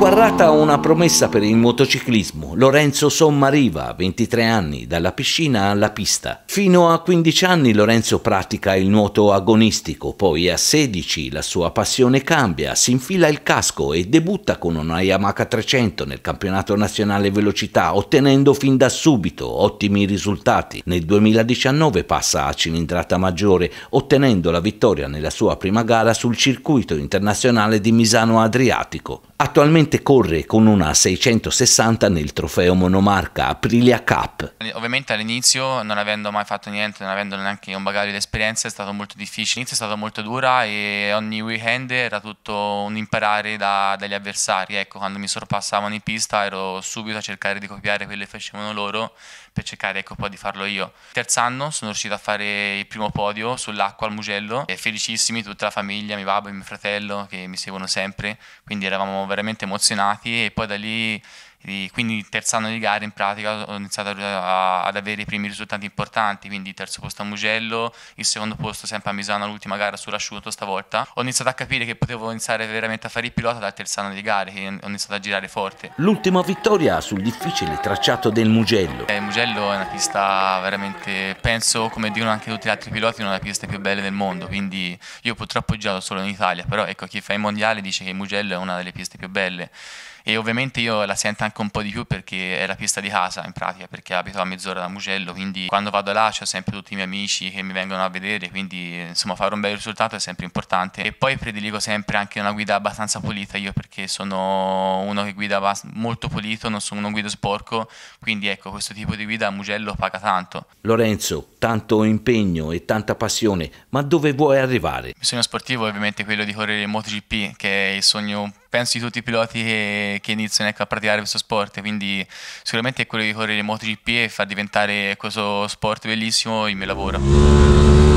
guardata una promessa per il motociclismo, Lorenzo Sommariva, 23 anni, dalla piscina alla pista. Fino a 15 anni Lorenzo pratica il nuoto agonistico, poi a 16 la sua passione cambia, si infila il casco e debutta con una Yamaha 300 nel campionato nazionale velocità, ottenendo fin da subito ottimi risultati. Nel 2019 passa a cilindrata maggiore, ottenendo la vittoria nella sua prima gara sul circuito internazionale di Misano Adriatico. Attualmente attualmente corre con una 660 nel trofeo monomarca Aprilia Cup. Ovviamente all'inizio, non avendo mai fatto niente, non avendo neanche un bagaglio di esperienza, è stato molto difficile. L'inizio è stato molto dura e ogni weekend era tutto un imparare da, dagli avversari. Ecco, quando mi sorpassavano in pista ero subito a cercare di copiare quello che facevano loro per cercare ecco, poi di farlo io. Terzo anno sono riuscito a fare il primo podio sull'acqua al Mugello, e felicissimi tutta la famiglia, mio babbo e mio fratello che mi seguono sempre, quindi eravamo veramente molto emozionati e poi da lì e quindi il terzo anno di gara in pratica ho iniziato a, a, ad avere i primi risultati importanti, quindi il terzo posto a Mugello, il secondo posto sempre a Misano l'ultima gara sull'asciutto stavolta. Ho iniziato a capire che potevo iniziare veramente a fare il pilota dal terzo anno di gara, che ho iniziato a girare forte. L'ultima vittoria sul difficile tracciato del Mugello. Eh, Mugello è una pista veramente, penso come dicono anche tutti gli altri piloti, una delle piste più belle del mondo, quindi io purtroppo ho girato solo in Italia, però ecco chi fa il mondiale dice che Mugello è una delle piste più belle e ovviamente io la sento anche un po' di più perché è la pista di casa in pratica perché abito a mezz'ora da Mugello quindi quando vado là c'ho sempre tutti i miei amici che mi vengono a vedere quindi insomma fare un bel risultato è sempre importante e poi prediligo sempre anche una guida abbastanza pulita io perché sono uno che guida molto pulito non sono un guido sporco quindi ecco questo tipo di guida a Mugello paga tanto Lorenzo tanto impegno e tanta passione ma dove vuoi arrivare? Il sogno sportivo è ovviamente quello di correre in MotoGP che è il sogno un penso di tutti i piloti che, che iniziano ecco, a praticare questo sport, quindi sicuramente è quello di correre MotoGP e far diventare questo sport bellissimo il mio lavoro.